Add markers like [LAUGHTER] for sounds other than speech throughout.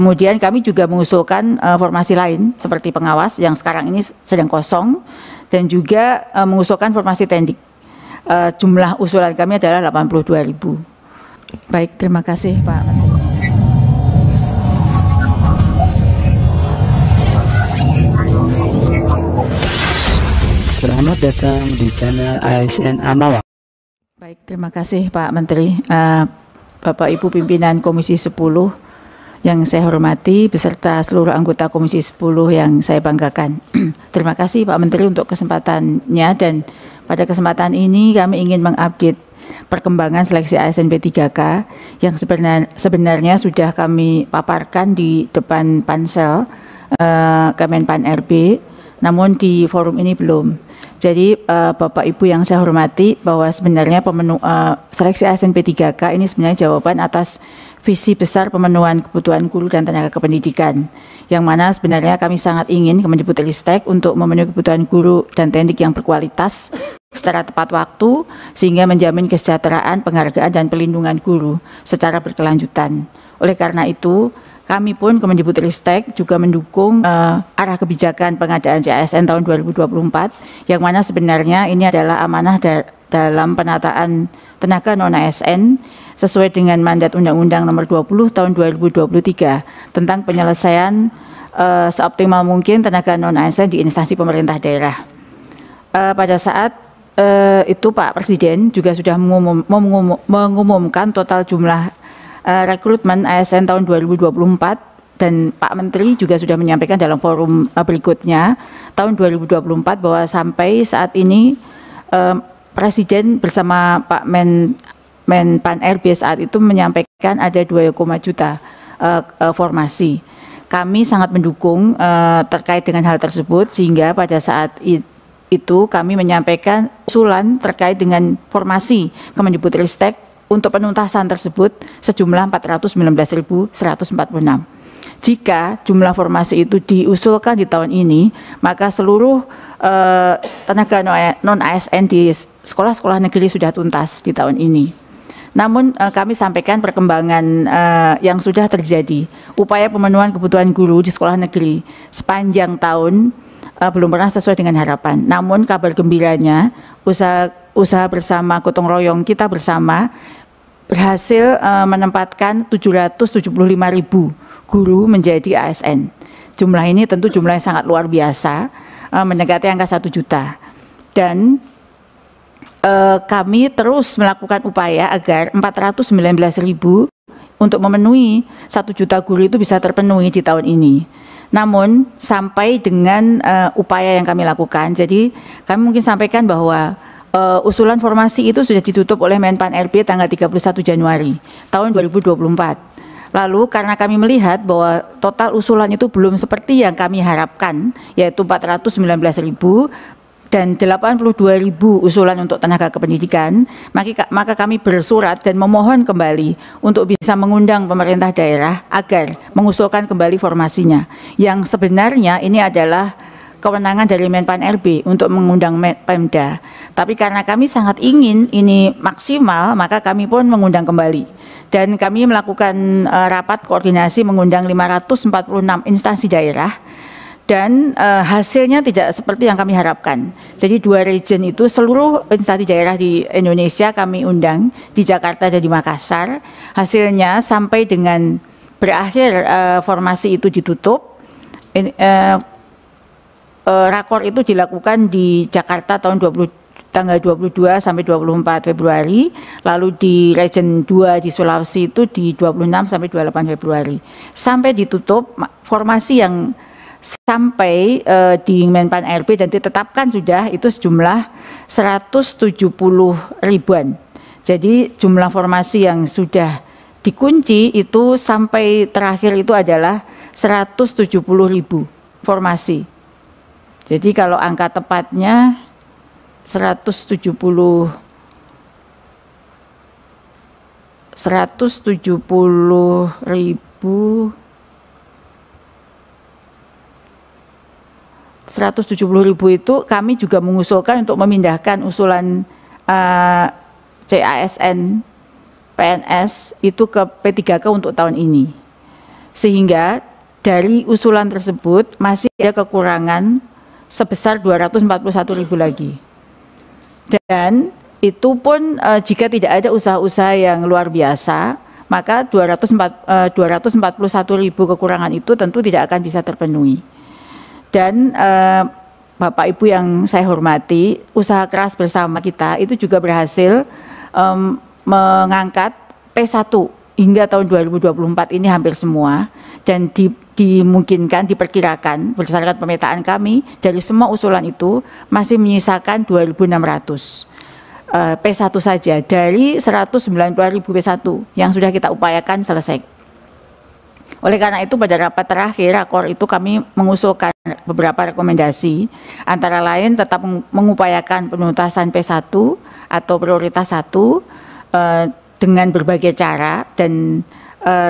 Kemudian kami juga mengusulkan uh, formasi lain seperti pengawas yang sekarang ini sedang kosong dan juga uh, mengusulkan formasi tendik. Uh, eh, jumlah usulan kami adalah 82.000. Baik, terima kasih Pak Menteri. Selamat datang di channel ASN Amawa. Baik, terima kasih Pak Menteri, uh, Bapak Ibu pimpinan Komisi 10 yang saya hormati beserta seluruh anggota Komisi 10 yang saya banggakan. [CLEARS THROAT] Terima kasih Pak Menteri untuk kesempatannya dan pada kesempatan ini kami ingin mengupdate perkembangan seleksi ASN P3K yang sebenarnya sudah kami paparkan di depan pansel eh, Kemenpan RB namun di forum ini belum. Jadi uh, Bapak Ibu yang saya hormati bahwa sebenarnya pemenu, uh, seleksi ASN P3K ini sebenarnya jawaban atas visi besar pemenuhan kebutuhan guru dan tenaga kependidikan yang mana sebenarnya kami sangat ingin Kemendikbudristek untuk memenuhi kebutuhan guru dan teknik yang berkualitas secara tepat waktu sehingga menjamin kesejahteraan, penghargaan dan pelindungan guru secara berkelanjutan. Oleh karena itu, kami pun Kemendikbudristek juga mendukung uh, arah kebijakan pengadaan CSN tahun 2024 yang mana sebenarnya ini adalah amanah da dalam penataan tenaga non ASN sesuai dengan mandat Undang-Undang Nomor 20 Tahun 2023 tentang penyelesaian uh, seoptimal mungkin tenaga non ASN di instansi pemerintah daerah. Uh, pada saat uh, itu Pak Presiden juga sudah mengumum, mengumum, mengumumkan total jumlah uh, rekrutmen ASN tahun 2024 dan Pak Menteri juga sudah menyampaikan dalam forum uh, berikutnya tahun 2024 bahwa sampai saat ini uh, Presiden bersama Pak Men Menpan RB saat itu menyampaikan ada 2, juta uh, uh, formasi. Kami sangat mendukung uh, terkait dengan hal tersebut sehingga pada saat itu itu kami menyampaikan usulan terkait dengan formasi Kemendikbudristek untuk penuntasan tersebut sejumlah 419.146. Jika jumlah formasi itu diusulkan di tahun ini, maka seluruh eh, tenaga non ASN di sekolah-sekolah negeri sudah tuntas di tahun ini. Namun eh, kami sampaikan perkembangan eh, yang sudah terjadi. Upaya pemenuhan kebutuhan guru di sekolah negeri sepanjang tahun eh, belum pernah sesuai dengan harapan. Namun kabar gembiranya usaha usaha bersama gotong royong kita bersama berhasil uh, menempatkan 775 ribu guru menjadi ASN. Jumlah ini tentu jumlah yang sangat luar biasa, uh, mendekati angka 1 juta. Dan uh, kami terus melakukan upaya agar 419 ribu untuk memenuhi satu juta guru itu bisa terpenuhi di tahun ini. Namun sampai dengan uh, upaya yang kami lakukan, jadi kami mungkin sampaikan bahwa uh, usulan formasi itu sudah ditutup oleh Menpan RB tanggal 31 Januari tahun 2024. Lalu karena kami melihat bahwa total usulan itu belum seperti yang kami harapkan yaitu 419.000 dan 82 ribu usulan untuk tenaga kependidikan, maka kami bersurat dan memohon kembali untuk bisa mengundang pemerintah daerah agar mengusulkan kembali formasinya. Yang sebenarnya ini adalah kewenangan dari Menpan RB untuk mengundang Pemda. Tapi karena kami sangat ingin ini maksimal, maka kami pun mengundang kembali. Dan kami melakukan uh, rapat koordinasi mengundang 546 instansi daerah dan uh, hasilnya tidak seperti yang kami harapkan. Jadi dua region itu seluruh instansi daerah di Indonesia kami undang di Jakarta dan di Makassar. Hasilnya sampai dengan berakhir uh, formasi itu ditutup eh, rakor itu dilakukan di Jakarta tahun 20 tanggal 22 sampai 24 Februari, lalu di Region 2 di Sulawesi itu di 26 sampai 28 Februari. Sampai ditutup formasi yang sampai uh, di Menpan RB dan ditetapkan sudah itu sejumlah 170 ribuan. Jadi jumlah formasi yang sudah dikunci itu sampai terakhir itu adalah 170 ribu formasi jadi kalau angka tepatnya 170 170 ribu 170 ribu itu kami juga mengusulkan untuk memindahkan usulan uh, eh, CASN PNS itu ke P3K untuk tahun ini sehingga dari usulan tersebut masih ada kekurangan sebesar 241 ribu lagi. Dan itu pun uh, jika tidak ada usaha-usaha yang luar biasa, maka 204, uh, 241 ribu kekurangan itu tentu tidak akan bisa terpenuhi. Dan uh, Bapak Ibu yang saya hormati, usaha keras bersama kita itu juga berhasil um, mengangkat P1 hingga tahun 2024 ini hampir semua dan di, dimungkinkan diperkirakan berdasarkan pemetaan kami dari semua usulan itu masih menyisakan 2.600 eh, P1 saja dari 190.000 P1 yang sudah kita upayakan selesai. Oleh karena itu pada rapat terakhir rakor itu kami mengusulkan beberapa rekomendasi antara lain tetap mengupayakan penuntasan P1 atau prioritas 1 dengan berbagai cara dan uh,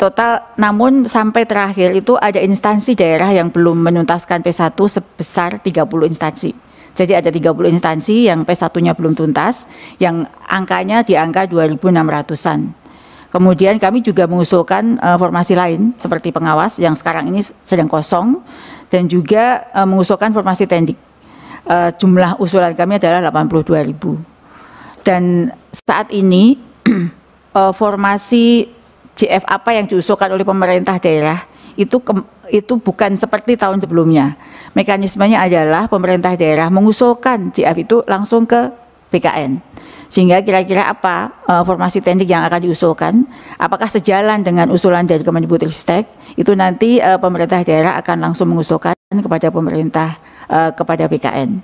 total namun sampai terakhir itu ada instansi daerah yang belum menuntaskan P1 sebesar 30 instansi. Jadi ada 30 instansi yang P1-nya belum tuntas yang angkanya di angka 2600-an. Kemudian kami juga mengusulkan uh, formasi lain seperti pengawas yang sekarang ini sedang kosong dan juga uh, mengusulkan formasi tendik. Uh, jumlah usulan kami adalah 82.000. Dan saat ini uh, formasi CF apa yang diusulkan oleh pemerintah daerah itu ke, itu bukan seperti tahun sebelumnya. Mekanismenya adalah pemerintah daerah mengusulkan CF itu langsung ke BKN. Sehingga kira-kira apa uh, formasi teknik yang akan diusulkan? Apakah sejalan dengan usulan dari Kemendikbudristek? Itu nanti uh, pemerintah daerah akan langsung mengusulkan kepada pemerintah uh, kepada BKN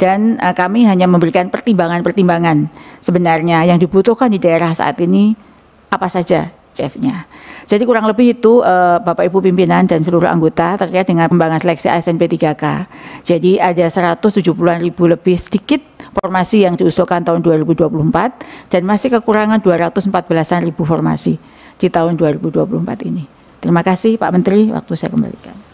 dan uh, kami hanya memberikan pertimbangan-pertimbangan sebenarnya yang dibutuhkan di daerah saat ini apa saja Chefnya. Jadi kurang lebih itu uh, Bapak Ibu pimpinan dan seluruh anggota terkait dengan pembangunan seleksi ASN P3K. Jadi ada 170-an ribu lebih sedikit formasi yang diusulkan tahun 2024 dan masih kekurangan 214-an ribu formasi di tahun 2024 ini. Terima kasih Pak Menteri, waktu saya kembalikan.